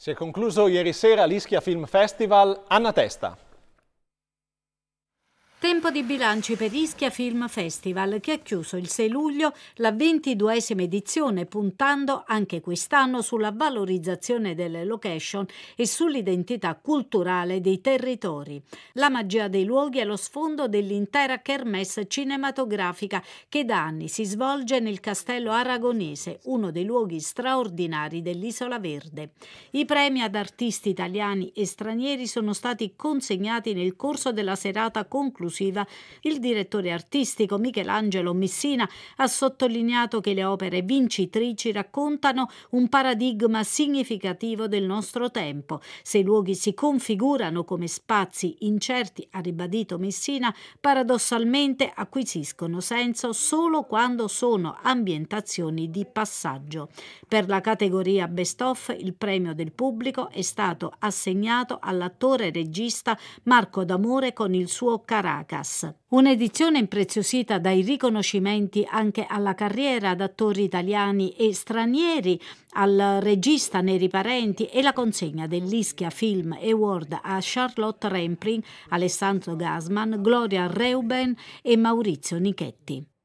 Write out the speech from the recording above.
Si è concluso ieri sera l'Ischia Film Festival Anna Testa. Tempo di bilanci per Ischia Film Festival che ha chiuso il 6 luglio la 22esima edizione puntando anche quest'anno sulla valorizzazione delle location e sull'identità culturale dei territori. La magia dei luoghi è lo sfondo dell'intera kermesse cinematografica che da anni si svolge nel castello aragonese, uno dei luoghi straordinari dell'Isola Verde. I premi ad artisti italiani e stranieri sono stati consegnati nel corso della serata conclusiva esclusiva. Il direttore artistico Michelangelo Messina ha sottolineato che le opere vincitrici raccontano un paradigma significativo del nostro tempo. Se i luoghi si configurano come spazi incerti, ha ribadito Messina, paradossalmente acquisiscono senso solo quando sono ambientazioni di passaggio. Per la categoria Best Off il premio del pubblico è stato assegnato all'attore regista Marco D'Amore con il suo carattere. Caracas. Un'edizione impreziosita dai riconoscimenti anche alla carriera ad attori italiani e stranieri, al regista Neri Parenti e la consegna dell'Ischia Film Award a Charlotte Rempling, Alessandro Gasman, Gloria Reuben e Maurizio Nichetti.